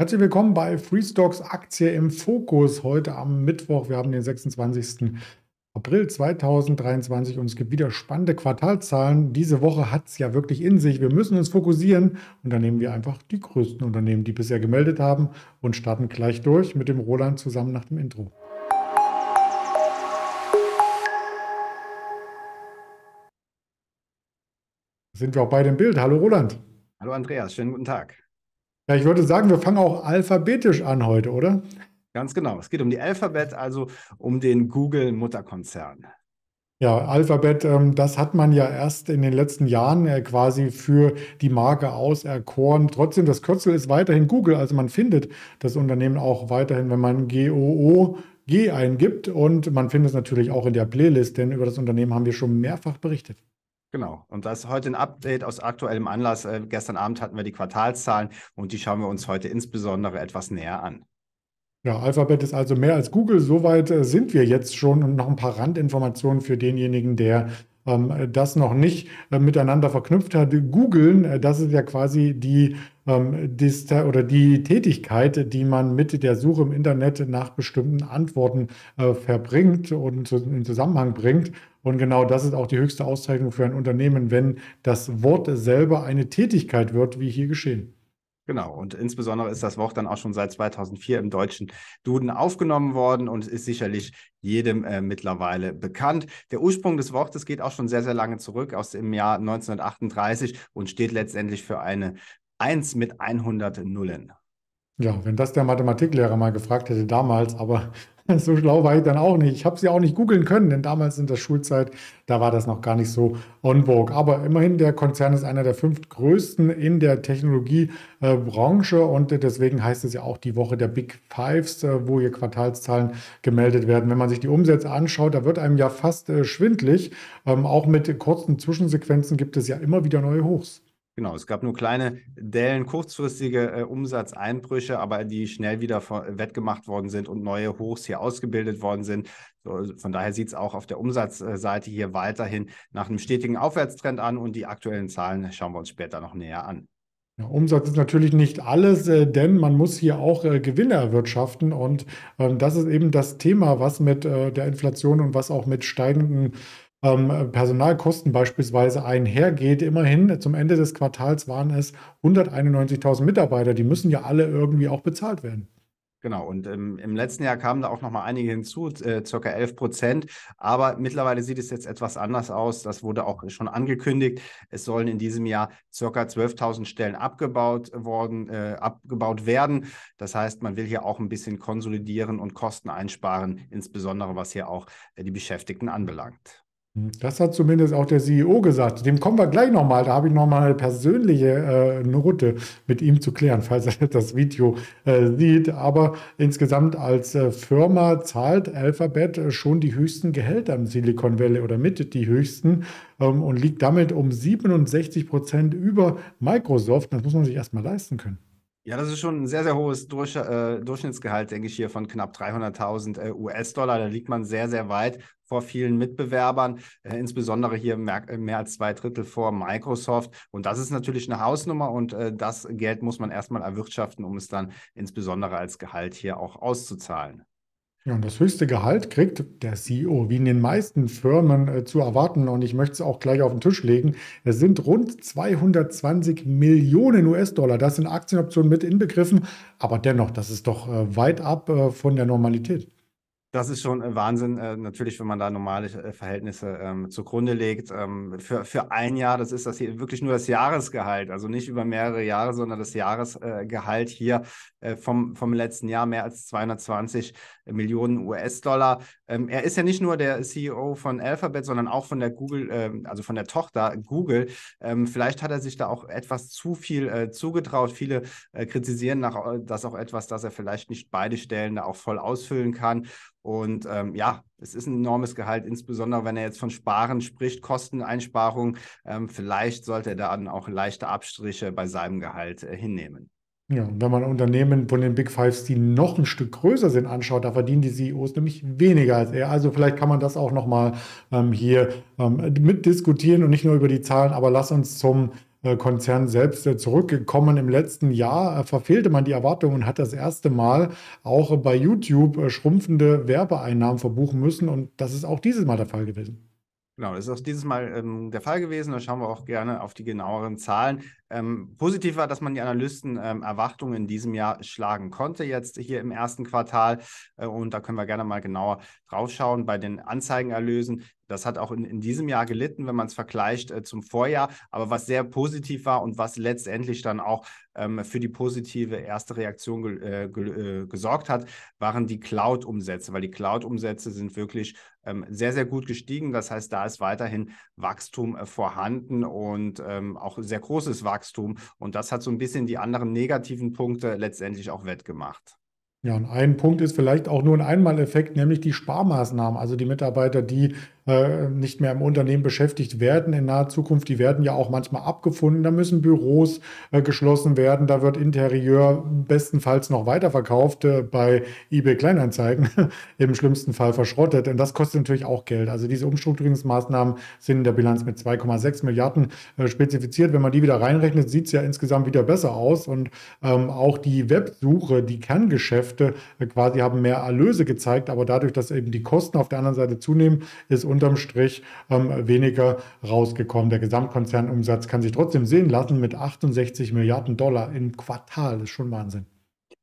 Herzlich willkommen bei Freestocks Aktie im Fokus heute am Mittwoch. Wir haben den 26. April 2023 und es gibt wieder spannende Quartalzahlen. Diese Woche hat es ja wirklich in sich. Wir müssen uns fokussieren und dann nehmen wir einfach die größten Unternehmen, die bisher gemeldet haben und starten gleich durch mit dem Roland zusammen nach dem Intro. Sind wir auch beide im Bild. Hallo Roland. Hallo Andreas, schönen guten Tag. Ja, ich würde sagen, wir fangen auch alphabetisch an heute, oder? Ganz genau. Es geht um die Alphabet, also um den Google-Mutterkonzern. Ja, Alphabet, ähm, das hat man ja erst in den letzten Jahren äh, quasi für die Marke auserkoren. Trotzdem, das Kürzel ist weiterhin Google. Also man findet das Unternehmen auch weiterhin, wenn man GOO G eingibt. Und man findet es natürlich auch in der Playlist, denn über das Unternehmen haben wir schon mehrfach berichtet. Genau. Und das ist heute ein Update aus aktuellem Anlass. Äh, gestern Abend hatten wir die Quartalszahlen und die schauen wir uns heute insbesondere etwas näher an. Ja, Alphabet ist also mehr als Google. Soweit äh, sind wir jetzt schon und noch ein paar Randinformationen für denjenigen, der ähm, das noch nicht äh, miteinander verknüpft hat. Googeln, äh, das ist ja quasi die ähm, oder die Tätigkeit, die man mit der Suche im Internet nach bestimmten Antworten äh, verbringt und in Zusammenhang bringt. Und genau das ist auch die höchste Auszeichnung für ein Unternehmen, wenn das Wort selber eine Tätigkeit wird, wie hier geschehen. Genau, und insbesondere ist das Wort dann auch schon seit 2004 im deutschen Duden aufgenommen worden und ist sicherlich jedem äh, mittlerweile bekannt. Der Ursprung des Wortes geht auch schon sehr, sehr lange zurück, aus dem Jahr 1938 und steht letztendlich für eine 1 mit 100 Nullen. Ja, wenn das der Mathematiklehrer mal gefragt hätte damals, aber so schlau war ich dann auch nicht. Ich habe sie auch nicht googeln können, denn damals in der Schulzeit, da war das noch gar nicht so on vogue. Aber immerhin, der Konzern ist einer der fünf größten in der Technologiebranche und deswegen heißt es ja auch die Woche der Big Fives, äh, wo hier Quartalszahlen gemeldet werden. Wenn man sich die Umsätze anschaut, da wird einem ja fast äh, schwindlig. Ähm, auch mit kurzen Zwischensequenzen gibt es ja immer wieder neue Hochs. Genau, es gab nur kleine Dellen, kurzfristige äh, Umsatzeinbrüche, aber die schnell wieder wettgemacht worden sind und neue Hochs hier ausgebildet worden sind. So, also von daher sieht es auch auf der Umsatzseite hier weiterhin nach einem stetigen Aufwärtstrend an und die aktuellen Zahlen schauen wir uns später noch näher an. Umsatz ist natürlich nicht alles, äh, denn man muss hier auch äh, Gewinne erwirtschaften und ähm, das ist eben das Thema, was mit äh, der Inflation und was auch mit steigenden ähm, Personalkosten beispielsweise einhergeht. Immerhin zum Ende des Quartals waren es 191.000 Mitarbeiter. Die müssen ja alle irgendwie auch bezahlt werden. Genau, und im, im, letzten Jahr kamen da auch nochmal einige hinzu, äh, circa 11 Prozent. Aber mittlerweile sieht es jetzt etwas anders aus. Das wurde auch schon angekündigt. Es sollen in diesem Jahr circa 12.000 Stellen abgebaut, worden, äh, abgebaut werden. Das heißt, man will hier auch ein bisschen konsolidieren und Kosten einsparen, insbesondere was hier auch äh, die Beschäftigten anbelangt. Das hat zumindest auch der CEO gesagt. Dem kommen wir gleich nochmal. Da habe ich nochmal eine persönliche äh, Note mit ihm zu klären, falls er das Video äh, sieht. Aber insgesamt als äh, Firma zahlt Alphabet äh, schon die höchsten Gehälter im Silicon Valley oder mit die höchsten ähm, und liegt damit um 67 Prozent über Microsoft. Das muss man sich erstmal leisten können. Ja, das ist schon ein sehr, sehr hohes Durch, äh, Durchschnittsgehalt, denke ich, hier von knapp 300.000 äh, US-Dollar. Da liegt man sehr, sehr weit vor vielen Mitbewerbern, äh, insbesondere hier mehr, mehr, als zwei Drittel vor Microsoft. Und das ist natürlich eine Hausnummer und äh, das Geld muss man erstmal erwirtschaften, um es dann insbesondere als Gehalt hier auch auszuzahlen. Ja, und das höchste Gehalt kriegt der CEO, wie in den meisten Firmen äh, zu erwarten. Und ich möchte es auch gleich auf den Tisch legen. Es sind rund 220 Millionen US-Dollar. Das sind Aktienoptionen mit inbegriffen. Aber dennoch, das ist doch äh, weit ab äh, von der Normalität. Das ist schon äh, Wahnsinn, äh, natürlich, wenn man da normale äh, Verhältnisse ähm, zugrunde legt. Ähm, für, für ein Jahr, das ist das hier wirklich nur das Jahresgehalt, also nicht über mehrere Jahre, sondern das Jahresgehalt äh, hier vom, vom letzten Jahr mehr als 220 Millionen US-Dollar. Ähm, er ist ja nicht nur der CEO von Alphabet, sondern auch von der Google, ähm, also von der Tochter Google. Ähm, vielleicht hat er sich da auch etwas zu viel äh, zugetraut. Viele kritisieren nach, das auch etwas, dass er vielleicht nicht beide Stellen da auch voll ausfüllen kann. Und ähm, ja, es ist ein enormes Gehalt, insbesondere wenn er jetzt von Sparen spricht, Kosteneinsparungen. Ähm, vielleicht sollte er dann auch leichte Abstriche bei seinem Gehalt äh, hinnehmen. Ja, wenn man Unternehmen von den Big Fives, die noch ein Stück größer sind, anschaut, da verdienen die CEOs nämlich weniger als er. Also vielleicht kann man das auch nochmal ähm, hier ähm, mitdiskutieren und nicht nur über die Zahlen, aber lass uns zum äh, Konzern selbst äh, zurückgekommen. Im letzten Jahr äh, verfehlte man die Erwartungen und hat das erste Mal auch bei YouTube schrumpfende Werbeeinnahmen verbuchen müssen. Und das ist auch dieses Mal der Fall gewesen. Genau, das ist auch dieses Mal ähm, der Fall gewesen. Da schauen wir auch gerne auf die genaueren Zahlen. Ähm, positiv war, dass man die Analysten ähm, Erwartungen in diesem Jahr schlagen konnte, jetzt hier im ersten Quartal. Äh, und da können wir gerne mal genauer drauf schauen Bei den Anzeigenerlösen das hat auch in, in diesem Jahr gelitten, wenn man es vergleicht äh, zum Vorjahr, aber was sehr positiv war und was letztendlich dann auch ähm, für die positive erste Reaktion ge äh, ge äh, gesorgt hat, waren die Cloud-Umsätze, weil die Cloud-Umsätze sind wirklich ähm, sehr, sehr gut gestiegen. Das heißt, da ist weiterhin Wachstum äh, vorhanden und ähm, auch sehr großes Wachstum. Und das hat so ein bisschen die anderen negativen Punkte letztendlich auch wettgemacht. Ja, und ein Punkt ist vielleicht auch nur ein Einmaleffekt, nämlich die Sparmaßnahmen. Also die Mitarbeiter, die äh, nicht mehr im Unternehmen beschäftigt werden in naher Zukunft. Die werden ja auch manchmal abgefunden. Da müssen Büros äh, geschlossen werden. Da wird Interieur bestenfalls noch weiterverkauft äh, bei eBay Kleinanzeigen, im schlimmsten Fall verschrottet. Und das kostet natürlich auch Geld. Also diese Umstrukturierungsmaßnahmen sind in der Bilanz mit 2,6 Milliarden äh, spezifiziert. Wenn man die wieder reinrechnet, sieht es ja insgesamt wieder besser aus. Und ähm, auch die Websuche, die Kerngeschäfte äh, quasi haben mehr Erlöse gezeigt. Aber dadurch, dass eben die Kosten auf der anderen Seite zunehmen, ist uns unterm Strich ähm, weniger rausgekommen. Der Gesamtkonzernumsatz kann sich trotzdem sehen lassen mit 68 Milliarden Dollar im Quartal. Das ist schon Wahnsinn.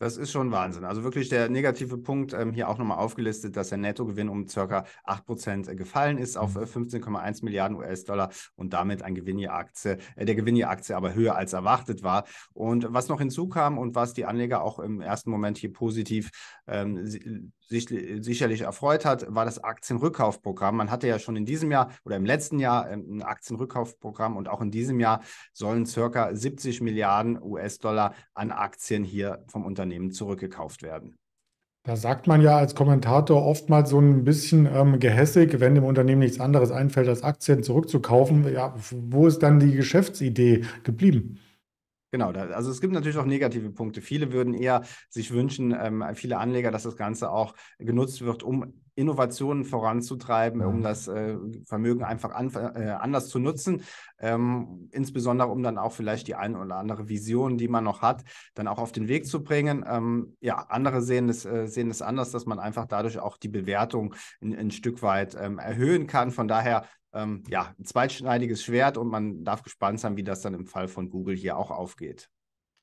Das ist schon Wahnsinn. Also wirklich der negative Punkt ähm, hier auch nochmal aufgelistet, dass der Nettogewinn um ca. 8% äh, gefallen ist auf 15,1 äh, mhm. Milliarden US-Dollar und damit ein Gewinn je Aktie, äh, der Gewinn je Aktie aber höher als erwartet war. Und was noch hinzukam und was die Anleger auch im ersten Moment hier positiv ähm, sich, sicherlich erfreut hat, war das Aktienrückkaufprogramm. Man hatte ja schon in diesem Jahr oder im letzten Jahr ähm, ein Aktienrückkaufprogramm und auch in diesem Jahr sollen ca. 70 Milliarden US-Dollar an Aktien hier vom Unternehmen Unternehmen zurückgekauft werden. Da sagt man ja als Kommentator oftmals so ein bisschen ähm, gehässig, wenn dem Unternehmen nichts anderes einfällt, als Aktien zurückzukaufen. Ja, wo ist dann die Geschäftsidee geblieben? Genau, also es gibt natürlich auch negative Punkte. Viele würden eher sich wünschen, ähm, viele Anleger, dass das Ganze auch genutzt wird, um Innovationen voranzutreiben, um mhm. das äh, Vermögen einfach an, äh, anders zu nutzen, ähm, insbesondere um dann auch vielleicht die ein oder andere Vision, die man noch hat, dann auch auf den Weg zu bringen. Ähm, ja, andere sehen es, äh, sehen es anders, dass man einfach dadurch auch die Bewertung ein Stück weit ähm, erhöhen kann. Von daher ähm, ja, ein zweitschneidiges Schwert und man darf gespannt sein, wie das dann im Fall von Google hier auch aufgeht.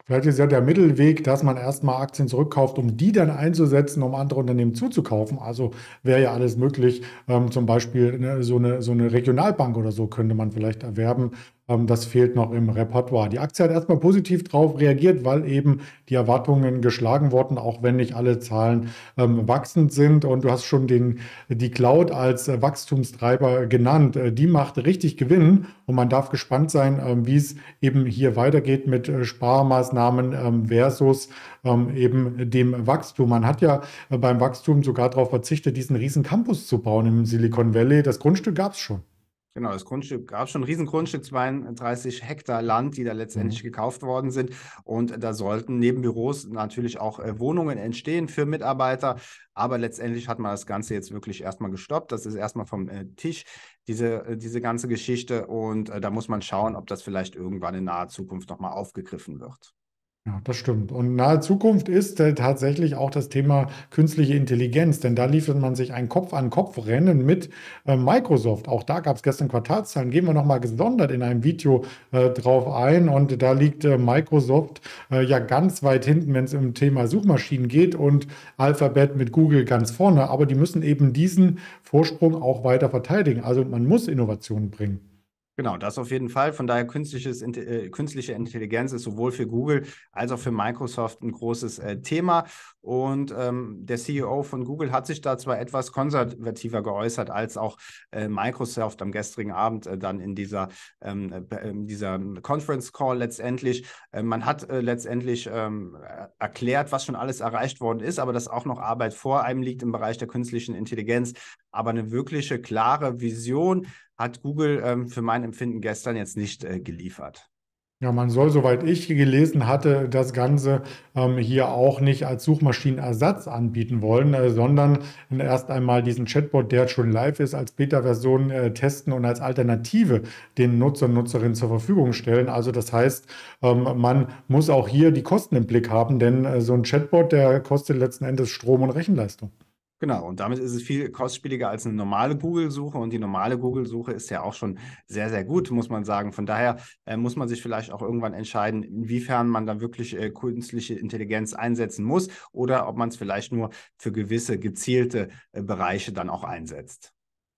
Vielleicht ist ja der Mittelweg, dass man erstmal Aktien zurückkauft, um die dann einzusetzen, um andere Unternehmen zuzukaufen. Also wäre ja alles möglich. Ähm, zum Beispiel ne, so, eine, so eine Regionalbank oder so könnte man vielleicht erwerben, ähm, das fehlt noch im Repertoire. Die Aktie hat erstmal positiv darauf reagiert, weil eben die Erwartungen geschlagen wurden, auch wenn nicht alle Zahlen ähm, wachsend sind. Und du hast schon den, die Cloud als äh, Wachstumstreiber genannt. Äh, die macht richtig Gewinn und man darf gespannt sein, äh, wie es eben hier weitergeht mit äh, Sparmaßnahmen ähm, versus ähm, eben dem Wachstum. Man hat ja äh, beim Wachstum sogar darauf verzichtet, diesen riesen Campus zu bauen im Silicon Valley. Das Grundstück gab es schon. Genau, das Grundstück gab schon ein Riesengrundstück, 32 Hektar Land, die da letztendlich mhm. gekauft worden sind. Und da sollten neben Büros natürlich auch äh, Wohnungen entstehen für Mitarbeiter. Aber letztendlich hat man das Ganze jetzt wirklich erstmal gestoppt. Das ist erstmal vom äh, Tisch, diese, äh, diese ganze Geschichte. Und äh, da muss man schauen, ob das vielleicht irgendwann in naher Zukunft nochmal aufgegriffen wird. Ja, das stimmt. Und nahe Zukunft ist äh, tatsächlich auch das Thema künstliche Intelligenz, denn da liefert man sich ein Kopf-an-Kopf-Rennen mit äh, Microsoft. Auch da gab es gestern Quartalszahlen. Gehen wir nochmal gesondert in einem Video äh, drauf ein. Und da liegt äh, Microsoft äh, ja ganz weit hinten, wenn es um Thema Suchmaschinen geht und Alphabet mit Google ganz vorne. Aber die müssen eben diesen Vorsprung auch weiter verteidigen. Also man muss Innovationen bringen. Genau, das auf jeden Fall. Von daher künstliches, äh, künstliche Intelligenz ist sowohl für Google als auch für Microsoft ein großes äh, Thema. Und ähm, der CEO von Google hat sich da zwar etwas konservativer geäußert, als auch äh, Microsoft am gestrigen Abend äh, dann in dieser, ähm, in äh, ähm, dieser Conference Call letztendlich. Äh, man hat letztendlich ähm, erklärt, was schon alles erreicht worden ist, aber dass auch noch Arbeit vor einem liegt im Bereich der künstlichen Intelligenz. Aber eine wirkliche klare Vision, hat Google ähm, für mein Empfinden gestern jetzt nicht äh, geliefert. Ja, man soll, soweit ich gelesen hatte, das Ganze ähm, hier auch nicht als Suchmaschinenersatz anbieten wollen, äh, sondern erst einmal diesen Chatbot, der schon live ist, als Beta-Version äh, testen und als Alternative den Nutzer und Nutzerinnen zur Verfügung stellen. Also das heißt, ähm, man muss auch hier die Kosten im Blick haben, denn äh, so ein Chatbot, der kostet letzten Endes Strom und Rechenleistung. Genau, mhm. und damit ist es viel kostspieliger als eine normale Google-Suche. Und die normale Google-Suche ist ja auch schon sehr, sehr gut, muss man sagen. Von daher äh, muss man sich vielleicht auch irgendwann entscheiden, inwiefern man dann wirklich äh, künstliche Intelligenz einsetzen muss oder ob man es vielleicht nur für gewisse gezielte äh, Bereiche dann auch einsetzt.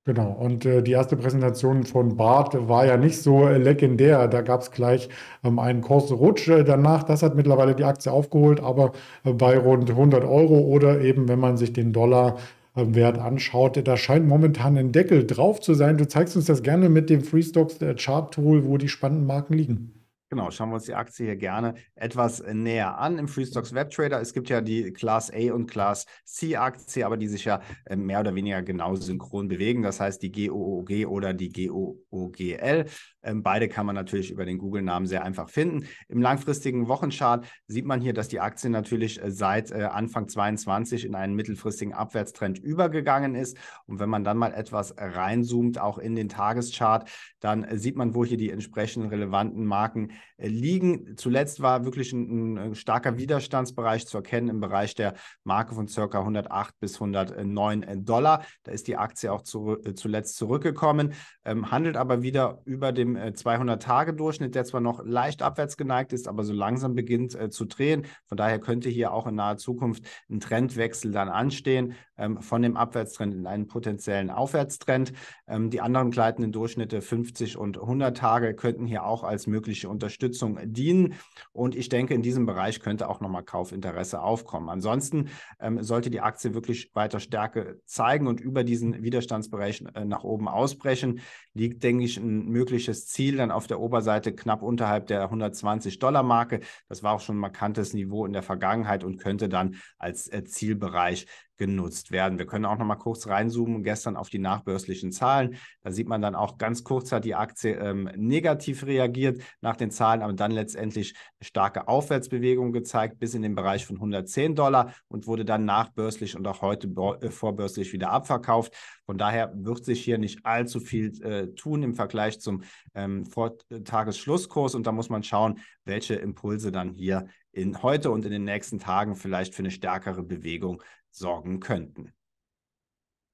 Genau, und äh, die erste Präsentation von Bart war ja nicht so äh, legendär. Da gab es gleich ähm, einen kurzen Rutsch äh, danach. Das hat mittlerweile die Aktie aufgeholt, aber äh, bei rund 100 Euro oder eben, wenn man sich den Dollar ähm, Wert anschaut, da scheint momentan ein Deckel drauf zu sein. Du zeigst uns das gerne mit dem Freestocks Chart Tool, wo die spannenden Marken liegen. Genau, schauen wir uns die Aktie hier gerne etwas äh, näher an im Freestocks Web Trader. Es gibt ja die Class A und Class C Aktie, aber die sich ja äh, mehr oder weniger genau synchron bewegen. Das heißt die GOOG oder die GOOGL. Ähm, beide kann man natürlich über den Google-Namen sehr einfach finden. Im langfristigen Wochenchart sieht man hier, dass die Aktie natürlich äh, seit Anfang 22 in einen mittelfristigen Abwärtstrend übergegangen ist. Und wenn man dann mal etwas reinzoomt, auch in den Tageschart, dann sieht man, wo hier die entsprechenden relevanten Marken äh, liegen. Zuletzt war wirklich ein, ein starker Widerstandsbereich zu erkennen im Bereich der Marke von circa 108 bis 109 äh, Dollar. Da ist die Aktie auch zu, äh, zuletzt zurückgekommen, ähm, handelt aber wieder über dem 200-Tage-Durchschnitt, der zwar noch leicht abwärts geneigt ist, aber so langsam beginnt äh, zu drehen. Von daher könnte hier auch in naher Zukunft ein Trendwechsel dann anstehen ähm, von dem Abwärtstrend in einen potenziellen Aufwärtstrend. Ähm, die anderen gleitenden Durchschnitte 50 und 100 Tage könnten hier auch als mögliche Unterstützung Unterstützung dienen. Und ich denke, in diesem Bereich könnte auch nochmal Kaufinteresse aufkommen. Ansonsten ähm, sollte die Aktie wirklich weiter Stärke zeigen und über diesen Widerstandsbereich äh, nach oben ausbrechen, liegt, denke ich, ein mögliches Ziel dann auf der Oberseite knapp unterhalb der 120-Dollar-Marke. Das war auch schon ein markantes Niveau in der Vergangenheit und könnte dann als äh, Zielbereich genutzt werden. Wir können auch noch mal kurz reinzoomen gestern auf die nachbörslichen Zahlen. Da sieht man dann auch ganz kurz hat die Aktie ähm, negativ reagiert nach den Zahlen, aber dann letztendlich starke Aufwärtsbewegung gezeigt bis in den Bereich von 110 Dollar und wurde dann nachbörslich und auch heute äh, vorbörslich wieder abverkauft. Von daher wird sich hier nicht allzu viel äh, tun im Vergleich zum ähm, Vortagesschlusskurs äh, und da muss man schauen, welche Impulse dann hier in heute und in den nächsten Tagen vielleicht für eine stärkere Bewegung sorgen könnten.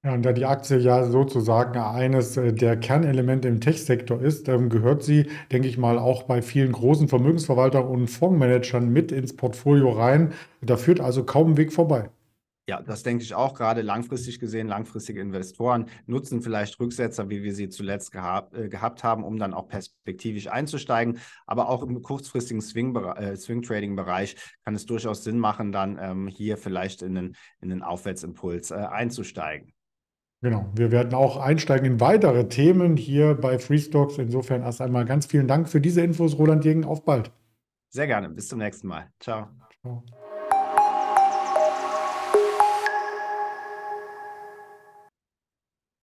Ja, und da die Aktie ja sozusagen eines äh, der Kernelemente im Tech-Sektor ist, ähm, gehört sie, denke ich mal, auch bei vielen großen Vermögensverwaltern und Fondsmanagern mit ins Portfolio rein. Da führt also kaum ein Weg vorbei. Ja, das denke ich auch gerade langfristig gesehen. Langfristige Investoren nutzen vielleicht Rücksetzer, wie wir sie zuletzt gehab, äh, gehabt haben, um dann auch perspektivisch einzusteigen. Aber auch im kurzfristigen Swing-Trading-Bereich äh, Swing kann es durchaus Sinn machen, dann ähm, hier vielleicht in den, in den Aufwärtsimpuls äh, einzusteigen. Genau, wir werden auch einsteigen in weitere Themen hier bei Free Stocks. Insofern erst einmal ganz vielen Dank für diese Infos, Roland Jegen. Auf bald. Sehr gerne, bis zum nächsten Mal. Ciao. Ciao.